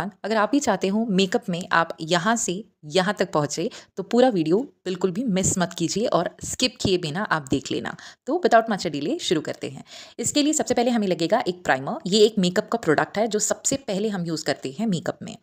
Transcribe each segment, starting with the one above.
अगर आप भी चाहते हो मेकअप में आप यहाँ से यहाँ तक पहुँचे तो पूरा वीडियो बिल्कुल भी मिस मत कीजिए और स्किप किए बिना आप देख लेना तो विदाउट मच डिले शुरू करते हैं इसके लिए सबसे पहले हमें लगेगा एक प्राइमर ये एक मेकअप का प्रोडक्ट है जो सबसे पहले हम यूज़ करते हैं मेकअप में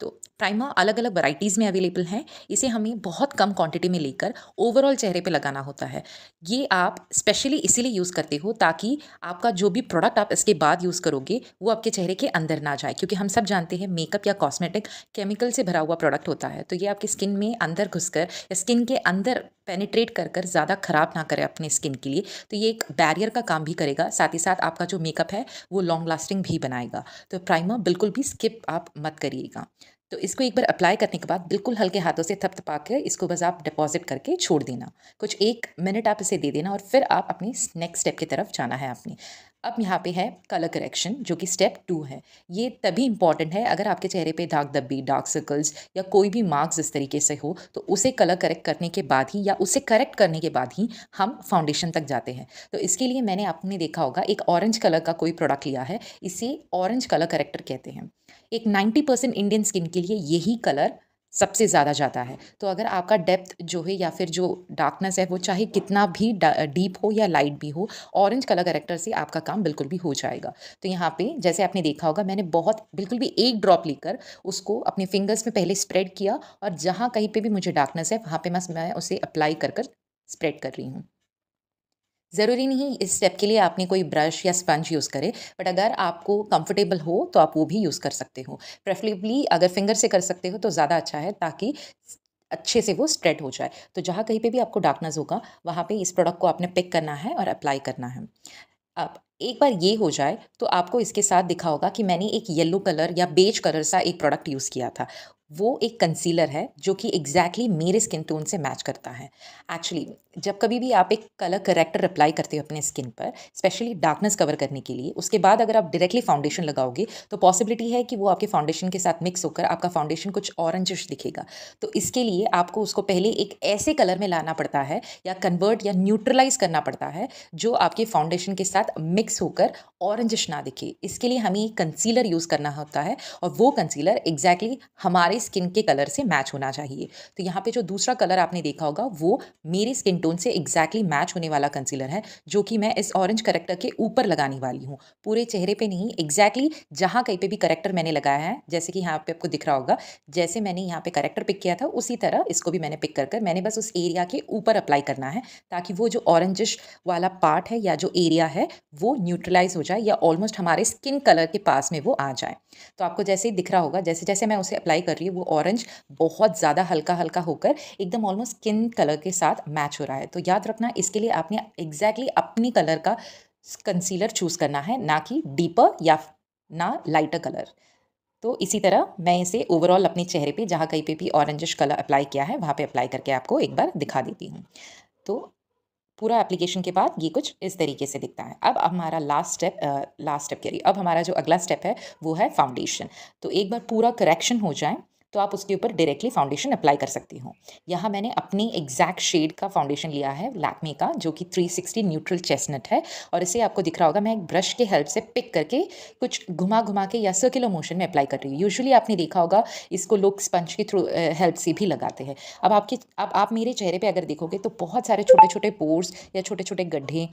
तो प्राइमर अलग अलग वैराइटीज़ में अवेलेबल हैं इसे हमें बहुत कम क्वांटिटी में लेकर ओवरऑल चेहरे पे लगाना होता है ये आप स्पेशली इसीलिए यूज़ करते हो ताकि आपका जो भी प्रोडक्ट आप इसके बाद यूज़ करोगे वो आपके चेहरे के अंदर ना जाए क्योंकि हम सब जानते हैं मेकअप या कॉस्मेटिक केमिकल से भरा हुआ प्रोडक्ट होता है तो ये ये आपकी स्किन में अंदर घुसकर या स्किन के अंदर पेनिट्रेट कर कर ज़्यादा ख़राब ना करें अपने स्किन के लिए तो ये एक बैरियर का काम भी करेगा साथ ही साथ आपका जो मेकअप है वो लॉन्ग लास्टिंग भी बनाएगा तो प्राइमर बिल्कुल भी स्किप आप मत करिएगा तो इसको एक बार अप्लाई करने के बाद बिल्कुल हल्के हाथों से थपथपा के इसको बस आप डिपॉजिट करके छोड़ देना कुछ एक मिनट आप इसे दे देना और फिर आप अपने नेक्स्ट स्टेप की तरफ जाना है आपने अब यहाँ पे है कलर करेक्शन जो कि स्टेप टू है ये तभी इंपॉर्टेंट है अगर आपके चेहरे पे दाग धब्बी डार्क सर्कल्स या कोई भी मार्क्स इस तरीके से हो तो उसे कलर करेक्ट करने के बाद ही या उसे करेक्ट करने के बाद ही हम फाउंडेशन तक जाते हैं तो इसके लिए मैंने आपने देखा होगा एक ऑरेंज कलर का कोई प्रोडक्ट लिया है इसे ऑरेंज कलर करेक्टर कहते हैं एक नाइन्टी परसेंट इंडियन स्किन के लिए यही कलर सबसे ज़्यादा जाता है तो अगर आपका डेप्थ जो है या फिर जो डार्कनेस है वो चाहे कितना भी डीप हो या लाइट भी हो ऑरेंज कलर करेक्टर से आपका काम बिल्कुल भी हो जाएगा तो यहाँ पे जैसे आपने देखा होगा मैंने बहुत बिल्कुल भी एक ड्रॉप लेकर उसको अपने फिंगर्स में पहले स्प्रेड किया और जहाँ कहीं पर भी मुझे डार्कनेस है वहाँ पर मैं उसे अप्लाई कर कर स्प्रेड कर रही हूँ ज़रूरी नहीं इस स्टेप के लिए आपने कोई ब्रश या स्पंज यूज़ करे बट अगर आपको कंफर्टेबल हो तो आप वो भी यूज़ कर सकते हो प्रेफरेबली अगर फिंगर से कर सकते हो तो ज़्यादा अच्छा है ताकि अच्छे से वो स्प्रेड हो जाए तो जहाँ कहीं पे भी आपको डार्कनेस होगा वहाँ पे इस प्रोडक्ट को आपने पिक करना है और अप्लाई करना है अब एक बार ये हो जाए तो आपको इसके साथ दिखा होगा कि मैंने एक येलो कलर या बेज कलर सा एक प्रोडक्ट यूज़ किया था वो एक कंसीलर है जो कि एग्जैक्टली exactly मेरे स्किन टोन से मैच करता है एक्चुअली जब कभी भी आप एक कलर करेक्टर अप्लाई करते हो अपने स्किन पर स्पेशली डार्कनेस कवर करने के लिए उसके बाद अगर आप डायरेक्टली फाउंडेशन लगाओगे तो पॉसिबिलिटी है कि वो आपके फाउंडेशन के साथ मिक्स होकर आपका फाउंडेशन कुछ ऑरेंजिश दिखेगा तो इसके लिए आपको उसको पहले एक ऐसे कलर में लाना पड़ता है या कन्वर्ट या न्यूट्रलाइज करना पड़ता है जो आपके फाउंडेशन के साथ मिक्स होकर ऑरेंजिश ना दिखे इसके लिए हमें कंसीलर यूज़ करना होता है और वो कंसीलर एग्जैक्टली exactly हमारे हमारे स्किन के कलर से मैच होना चाहिए तो यहाँ पे जो दूसरा कलर आपने देखा होगा वो मेरे स्किन टोन से एग्जैक्टली exactly मैच होने वाला कंसीलर है जो कि मैं इस ऑरेंज करेक्टर के ऊपर लगाने वाली हूँ पूरे चेहरे पे नहीं एग्जैक्टली exactly जहाँ कहीं पे भी करेक्टर मैंने लगाया है जैसे कि यहाँ पे आपको दिख रहा होगा जैसे मैंने यहाँ पे करेक्टर पिक किया था उसी तरह इसको भी मैंने पिक कर कर मैंने बस उस एरिया के ऊपर अप्लाई करना है ताकि वो जो ऑरेंजिश वाला पार्ट है या जो एरिया है वो न्यूट्रलाइज हो जाए या ऑलमोस्ट हमारे स्किन कलर के पास में वो आ जाए तो आपको जैसे ही दिख रहा होगा जैसे जैसे मैं उसे अप्लाई कर रही है वो ऑरेंज बहुत ज़्यादा हल्का हल्का होकर एकदम ऑलमोस्ट स्किन कलर के साथ मैच हो रहा है तो याद रखना इसके लिए आपने एग्जैक्टली exactly अपनी कलर का कंसीलर चूज़ करना है ना कि डीपर या ना लाइटर कलर तो इसी तरह मैं इसे ओवरऑल अपने चेहरे पे जहाँ कहीं पे भी ऑरेंजिश कलर अप्लाई किया है वहाँ पे अप्लाई करके आपको एक बार दिखा देती हूँ तो पूरा एप्लीकेशन के बाद ये कुछ इस तरीके से दिखता है अब हमारा लास्ट स्टेप लास्ट स्टेप के लिए अब हमारा जो अगला स्टेप है वो है फाउंडेशन तो एक बार पूरा करेक्शन हो जाए तो आप उसके ऊपर डायरेक्टली फाउंडेशन अप्लाई कर सकती हो यहाँ मैंने अपनी एग्जैक्ट शेड का फाउंडेशन लिया है लैकमे का जो कि 360 न्यूट्रल चेस्टनट है और इसे आपको दिख रहा होगा मैं एक ब्रश के हेल्प से पिक करके कुछ घुमा घुमा के या सर्कुलर मोशन में अप्लाई कर रही हूँ यूजुअली आपने देखा होगा इसको लोग स्पंज के थ्रू हेल्प से भी लगाते हैं अब आपके अब आप मेरे चेहरे पर अगर देखोगे तो बहुत सारे छोटे छोटे पोर्स या छोटे छोटे गड्ढे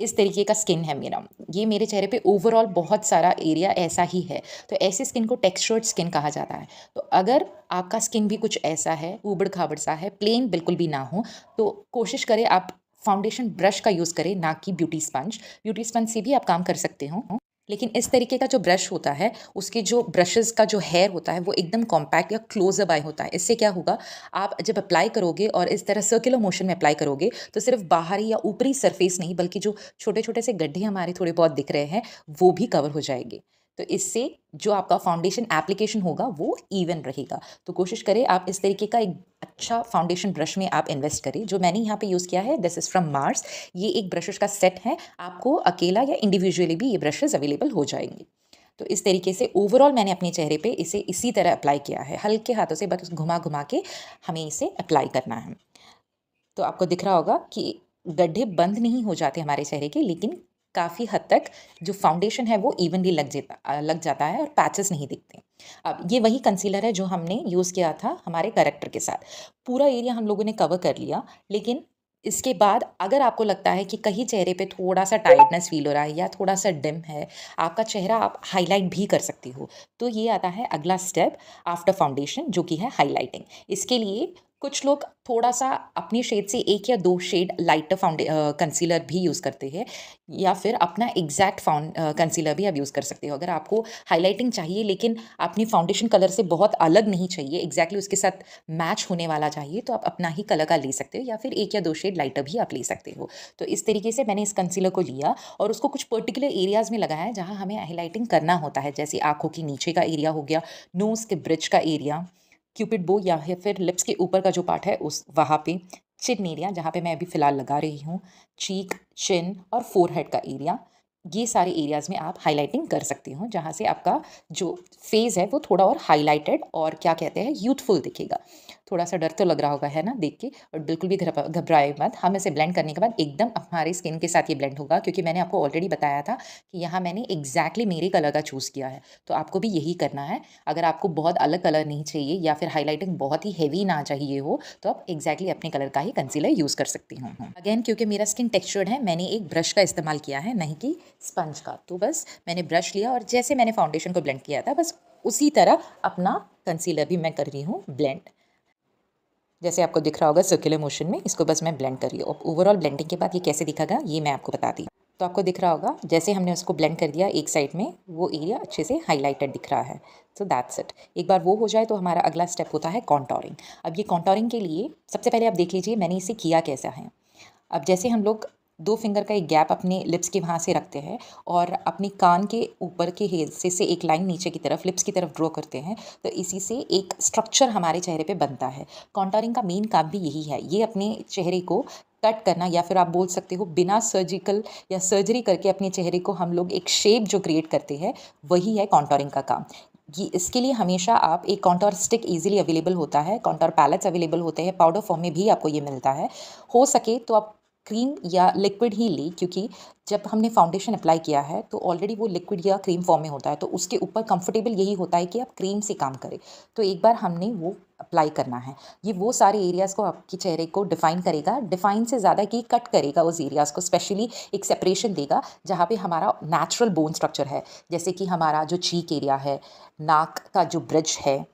इस तरीके का स्किन है मेरा ये मेरे चेहरे पे ओवरऑल बहुत सारा एरिया ऐसा ही है तो ऐसे स्किन को टेक्सचर्ड स्किन कहा जाता है तो अगर आपका स्किन भी कुछ ऐसा है उबड़ खाबड़ सा है प्लेन बिल्कुल भी ना हो तो कोशिश करें आप फाउंडेशन ब्रश का यूज़ करें ना कि ब्यूटी स्पंज ब्यूटी स्पंज से भी आप काम कर सकते हो लेकिन इस तरीके का जो ब्रश होता है उसके जो ब्रशेस का जो हेयर होता है वो एकदम कॉम्पैक्ट या क्लोजअप आई होता है इससे क्या होगा आप जब अप्लाई करोगे और इस तरह सर्कुलर मोशन में अप्लाई करोगे तो सिर्फ बाहरी या ऊपरी सरफेस नहीं बल्कि जो छोटे छोटे से गड्ढे हमारे थोड़े बहुत दिख रहे हैं वो भी कवर हो जाएंगे तो इससे जो आपका फाउंडेशन एप्लीकेशन होगा वो इवन रहेगा तो कोशिश करें आप इस तरीके का एक अच्छा फाउंडेशन ब्रश में आप इन्वेस्ट करें जो मैंने यहाँ पे यूज़ किया है दिस इज़ फ्रॉम मार्स ये एक ब्रशेज़ का सेट है आपको अकेला या इंडिविजुअली भी ये ब्रशेज अवेलेबल हो जाएंगे तो इस तरीके से ओवरऑल मैंने अपने चेहरे पे इसे इसी तरह अप्लाई किया है हल्के हाथों से बस घुमा घुमा के हमें इसे अप्लाई करना है तो आपको दिख रहा होगा कि गड्ढे बंद नहीं हो जाते हमारे चेहरे के लेकिन काफ़ी हद तक जो फाउंडेशन है वो इवनली लग जाता लग जाता है और पैचेस नहीं दिखते अब ये वही कंसीलर है जो हमने यूज़ किया था हमारे करेक्टर के साथ पूरा एरिया हम लोगों ने कवर कर लिया लेकिन इसके बाद अगर आपको लगता है कि कहीं चेहरे पे थोड़ा सा टाइटनेस फील हो रहा है या थोड़ा सा डिम है आपका चेहरा आप हाईलाइट भी कर सकती हो तो ये आता है अगला स्टेप आफ्टर फाउंडेशन जो कि है हाईलाइटिंग इसके लिए कुछ लोग थोड़ा सा अपने शेड से एक या दो शेड लाइटर फाउंड कंसीलर भी यूज़ करते हैं या फिर अपना एग्जैक्ट फाउंड कंसीलर भी आप यूज़ कर सकते हो अगर आपको हाईलाइटिंग चाहिए लेकिन अपनी फाउंडेशन कलर से बहुत अलग नहीं चाहिए एग्जैक्टली उसके साथ मैच होने वाला चाहिए तो आप अपना ही कलर का ले सकते हो या फिर एक या दो शेड लाइटर भी आप ले सकते हो तो इस तरीके से मैंने इस कंसीलर को लिया और उसको कुछ पर्टिकुलर एरियाज़ में लगाया जहाँ हमें हाईलाइटिंग करना होता है जैसे आँखों के नीचे का एरिया हो गया नोज़ के ब्रिज का एरिया क्यूपिड बो या फिर लिप्स के ऊपर का जो पार्ट है उस वहाँ पे चिन एरिया जहाँ पे मैं अभी फ़िलहाल लगा रही हूँ चीक चिन और फोर हेड का एरिया ये सारे एरियाज़ में आप हाईलाइटिंग कर सकती हो जहाँ से आपका जो फेज़ है वो थोड़ा और हाईलाइटेड और क्या कहते हैं यूथफुल दिखेगा थोड़ा सा डर तो लग रहा होगा है ना देख के और बिल्कुल भी घबराए मत हम इसे ब्लेंड करने के बाद एकदम हमारी स्किन के साथ ये ब्लेंड होगा क्योंकि मैंने आपको ऑलरेडी बताया था कि यहाँ मैंने एग्जैक्टली मेरे कलर का चूज़ किया है तो आपको भी यही करना है अगर आपको बहुत अलग कलर नहीं चाहिए या फिर हाईलाइटिंग बहुत ही हैवी ना चाहिए हो तो आप एग्जैक्टली अपने कलर का ही कंसीलर यूज़ कर सकती हूँ अगेन क्योंकि मेरा स्किन टेक्स्चर्ड है मैंने एक ब्रश का इस्तेमाल किया है नहीं कि स्पंज का तो बस मैंने ब्रश लिया और जैसे मैंने फाउंडेशन को ब्लेंड किया था बस उसी तरह अपना कंसीलर भी मैं कर रही हूँ ब्लेंड जैसे आपको दिख रहा होगा सर्कुलर मोशन में इसको बस मैं ब्लेंड कर रही हूँ ओवरऑल ब्लेंडिंग के बाद ये कैसे दिखागा ये मैं आपको बताती तो आपको दिख रहा होगा जैसे हमने उसको ब्लेंड कर दिया एक साइड में वो एरिया अच्छे से हाईलाइटेड दिख रहा है सो दैट्स इट एक बार वो हो जाए तो हमारा अगला स्टेप होता है कॉन्टोरिंग अब ये कॉन्टोरिंग के लिए सबसे पहले आप देख लीजिए मैंने इसे किया कैसा है अब जैसे हम लोग दो फिंगर का एक गैप अपने लिप्स के वहाँ से रखते हैं और अपने कान के ऊपर के हिस्से से एक लाइन नीचे की तरफ लिप्स की तरफ ड्रॉ करते हैं तो इसी से एक स्ट्रक्चर हमारे चेहरे पे बनता है कॉन्टोरिंग का मेन काम भी यही है ये अपने चेहरे को कट करना या फिर आप बोल सकते हो बिना सर्जिकल या सर्जरी करके अपने चेहरे को हम लोग एक शेप जो क्रिएट करते हैं वही है कॉन्टोरिंग का काम ये इसके लिए हमेशा आप एक कॉन्टोर स्टिक ईजिली अवेलेबल होता है कॉन्टोर पैलेट्स अवेलेबल होते हैं पाउडर फॉर्म में भी आपको ये मिलता है हो सके तो आप क्रीम या लिक्विड ही ली क्योंकि जब हमने फाउंडेशन अप्लाई किया है तो ऑलरेडी वो लिक्विड या क्रीम फॉर्म में होता है तो उसके ऊपर कंफर्टेबल यही होता है कि आप क्रीम से काम करें तो एक बार हमने वो अप्लाई करना है ये वो सारे एरियाज़ को आपके चेहरे को डिफ़ाइन करेगा डिफ़ाइन से ज़्यादा कि कट करेगा उस एरियाज़ को स्पेशली एक सेपरेशन देगा जहाँ पे हमारा नेचुरल बोन स्ट्रक्चर है जैसे कि हमारा जो चीक एरिया है नाक का जो ब्रिज है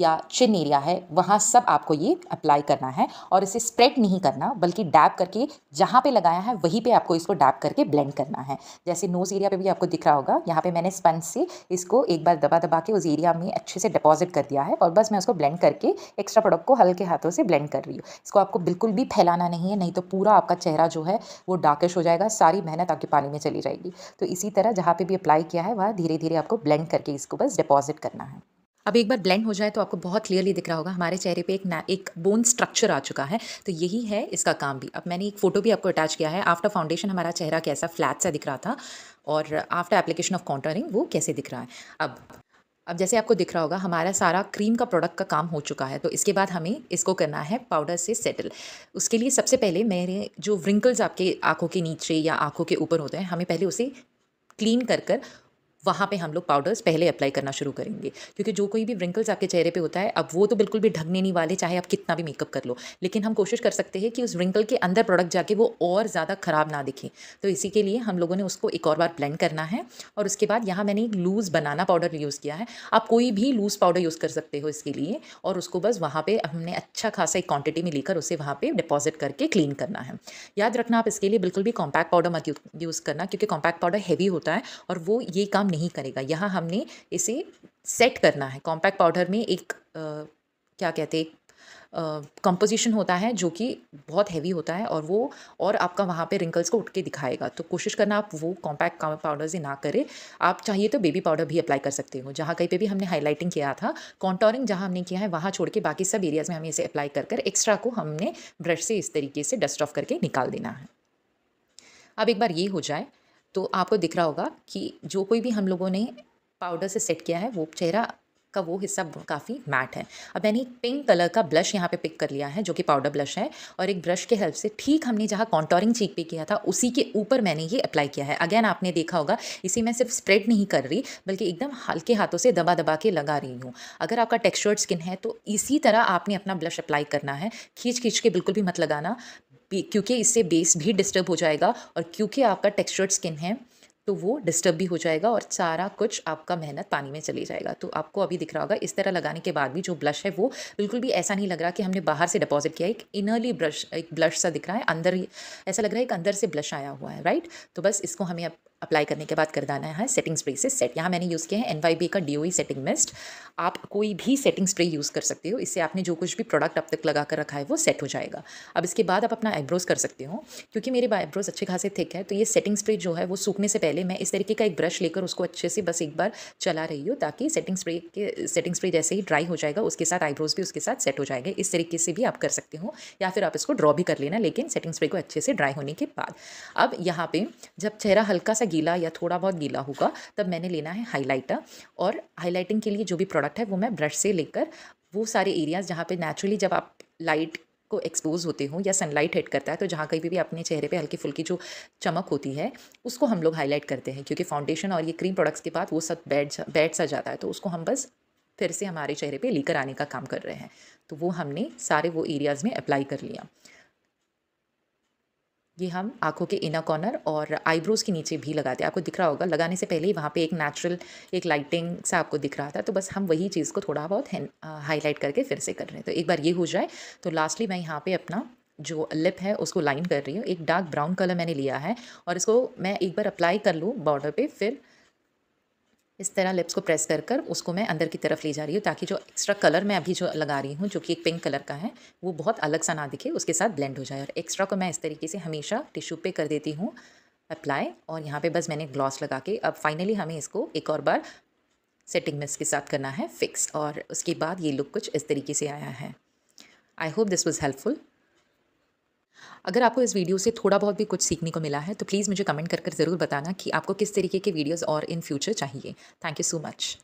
या चिन एरिया है वहाँ सब आपको ये अप्लाई करना है और इसे स्प्रेड नहीं करना बल्कि डैप करके जहाँ पे लगाया है वहीं पे आपको इसको डैप करके ब्लेंड करना है जैसे नोज़ एरिया पे भी आपको दिख रहा होगा यहाँ पे मैंने स्पंज से इसको एक बार दबा दबा के उस एरिया में अच्छे से डिपॉजिट कर दिया है और बस मैं उसको ब्लेंड करके एक्स्ट्रा प्रोडक्ट को हल्के हाथों से ब्लेंड कर रही हूँ इसको आपको बिल्कुल भी फैलाना नहीं है नहीं तो पूरा आपका चेहरा जो है वो डार्कश हो जाएगा सारी मेहनत आपके पानी में चली जाएगी तो इसी तरह जहाँ पर भी अप्लाई किया है वहाँ धीरे धीरे आपको ब्लेंड करके इसको बस डिपॉजिट करना है अब एक बार ब्लेंड हो जाए तो आपको बहुत क्लियरली दिख रहा होगा हमारे चेहरे पे एक ना एक बोन स्ट्रक्चर आ चुका है तो यही है इसका काम भी अब मैंने एक फ़ोटो भी आपको अटैच किया है आफ्टर फाउंडेशन हमारा चेहरा कैसा फ्लैट सा दिख रहा था और आफ्टर एप्लीकेशन ऑफ काउंटरिंग वो कैसे दिख रहा है अब अब जैसे आपको दिख रहा होगा हमारा सारा क्रीम का प्रोडक्ट का काम हो चुका है तो इसके बाद हमें इसको करना है पाउडर से सेटल उसके लिए सबसे पहले मेरे जो व्रिंकल्स आपके आँखों के नीचे या आँखों के ऊपर होते हैं हमें पहले उसे क्लीन कर कर वहाँ पे हम लोग पाउडर्स पहले अप्लाई करना शुरू करेंगे क्योंकि जो कोई भी व्रिंकल्स आपके चेहरे पे होता है अब वो तो बिल्कुल भी ढकने नहीं वाले चाहे आप कितना भी मेकअप कर लो लेकिन हम कोशिश कर सकते हैं कि उस व्रिंकल के अंदर प्रोडक्ट जाके वो और ज़्यादा ख़राब ना दिखे तो इसी के लिए हम लोगों ने उसको एक और बार ब्लेंड करना है और उसके बाद यहाँ मैंने एक लूज़ बनाना पाउडर यूज़ किया है आप कोई भी लूज़ पाउडर यूज़ कर सकते हो इसके लिए और उसको बस वहाँ पर हमने अच्छा खासा एक क्वान्टिटी में लेकर उसे वहाँ पर डिपॉजिट करके क्लीन करना है याद रखना आप इसके लिए बिल्कुल भी कॉम्पैक्ट पाउडर मत यूज़ करना क्योंकि कॉम्पैक्ट पाउडर हैवी होता है और वो ये काम काम नहीं करेगा यहाँ हमने इसे सेट करना है कॉम्पैक्ट पाउडर में एक आ, क्या कहते हैं कंपोजिशन uh, होता है जो कि बहुत हैवी होता है और वो और आपका वहाँ पे रिंकल्स को उठ के दिखाएगा तो कोशिश करना आप वो कॉम्पैक्ट पाउडर से ना करें आप चाहिए तो बेबी पाउडर भी अप्लाई कर सकते हो जहाँ कहीं पे भी हमने हाईलाइटिंग किया था कॉन्टोरिंग जहाँ हमने किया है वहाँ छोड़ के बाकी सब एरियाज़ में हमें इसे अप्लाई कर कर एक्स्ट्रा को हमने ब्रश से इस तरीके से डस्ट ऑफ करके निकाल देना है अब एक बार ये हो जाए तो आपको दिख रहा होगा कि जो कोई भी हम लोगों ने पाउडर से सेट किया है वो चेहरा का वो हिस्सा काफ़ी मैट है अब मैंने एक पिंक कलर का ब्लश यहाँ पे पिक कर लिया है जो कि पाउडर ब्लश है और एक ब्रश के हेल्प से ठीक हमने जहाँ कॉन्टोरिंग चीक पे किया था उसी के ऊपर मैंने ये अप्लाई किया है अगेन आपने देखा होगा इसे मैं सिर्फ स्प्रेड नहीं कर रही बल्कि एकदम हल्के हाथों से दबा दबा के लगा रही हूँ अगर आपका टेक्स्चर्ड स्किन है तो इसी तरह आपने अपना ब्लश अप्लाई करना है खींच खींच के बिल्कुल भी मत लगाना क्योंकि इससे बेस भी डिस्टर्ब हो जाएगा और क्योंकि आपका टेक्सचर्ड स्किन है तो वो डिस्टर्ब भी हो जाएगा और सारा कुछ आपका मेहनत पानी में चली जाएगा तो आपको अभी दिख रहा होगा इस तरह लगाने के बाद भी जो ब्लश है वो बिल्कुल भी ऐसा नहीं लग रहा कि हमने बाहर से डिपॉजिट किया एक इनरली ब्रश एक ब्लश सा दिख रहा है अंदर ही ऐसा लग रहा है कि अंदर से ब्लश आया हुआ है राइट तो बस इसको हमें अब अप्लाई करने के बाद कर देना है सेटिंग स्प्रे से सेट यहाँ मैंने यूज़ किया है एन वाई बी का डी सेटिंग मिस्ट आप कोई भी सेटिंग स्प्रे यूज़ कर सकते हो इससे आपने जो कुछ भी प्रोडक्ट अब तक लगा कर रखा है वो सेट हो जाएगा अब इसके बाद आप अपना आईब्रोज कर सकते हो क्योंकि मेरे आईब्रोज अच्छे खासे थिक है तो ये सेटिंग स्प्रे जो है वो सूखने से पहले मैं इस तरीके का एक ब्रश लेकर उसको अच्छे से बस एक बार चला रही हूँ ताकि सेटिंग स्प्रे के सेटिंग स्प्रे जैसे ही ड्राई हो जाएगा उसके साथ आईब्रोज भी उसके साथ सेट हो जाएंगे इस तरीके से भी आप कर सकते हो या फिर आप इसको ड्रॉ भी कर लेना लेकिन सेटिंग स्प्रे को अच्छे से ड्राई होने के बाद अब यहाँ पर जब चेहरा हल्का सा गीला या थोड़ा बहुत गीला होगा तब मैंने लेना है हाइलाइटर और हाइलाइटिंग के लिए जो भी प्रोडक्ट है वो मैं ब्रश से लेकर वो सारे एरियाज़ जहाँ पे नेचुरली जब आप लाइट को एक्सपोज होते हो या सनलाइट हिट करता है तो जहाँ कहीं भी, अपने चेहरे पे हल्की फुल्की जो चमक होती है उसको हम लोग हाईलाइट करते हैं क्योंकि फाउंडेशन और ये क्रीम प्रोडक्ट्स के बाद वो सब बैठ जा बैठ सा जाता है तो उसको हम बस फिर से हमारे चेहरे पे लेकर आने का काम कर रहे हैं तो वो हमने सारे वो एरियाज़ में अप्लाई कर लिया ये हम आंखों के इनर कॉर्नर और आईब्रोज़ के नीचे भी लगाते हैं आपको दिख रहा होगा लगाने से पहले ही वहाँ पे एक नेचुरल एक लाइटिंग सा आपको दिख रहा था तो बस हम वही चीज़ को थोड़ा बहुत हाईलाइट करके फिर से कर रहे हैं तो एक बार ये हो जाए तो लास्टली मैं यहाँ पे अपना जो लिप है उसको लाइन कर रही हूँ एक डार्क ब्राउन कलर मैंने लिया है और इसको मैं एक बार अप्लाई कर लूँ बॉर्डर पर फिर इस तरह लिप्स को प्रेस कर कर उसको मैं अंदर की तरफ ले जा रही हूँ ताकि जो एक्स्ट्रा कलर मैं अभी जो लगा रही हूँ जो कि एक पिंक कलर का है वो बहुत अलग सा ना दिखे उसके साथ ब्लेंड हो जाए और एक्स्ट्रा को मैं इस तरीके से हमेशा टिश्यू पे कर देती हूँ अप्लाई और यहाँ पे बस मैंने ग्लॉस लगा के अब फाइनली हमें इसको एक और बार सेटिंग मिस के साथ करना है फिक्स और उसके बाद ये लुक कुछ इस तरीके से आया है I hope this was helpful अगर आपको इस वीडियो से थोड़ा बहुत भी कुछ सीखने को मिला है तो प्लीज़ मुझे कमेंट कर कर ज़रूर बताना कि आपको किस तरीके के वीडियोज़ और इन फ्यूचर चाहिए थैंक यू सो मच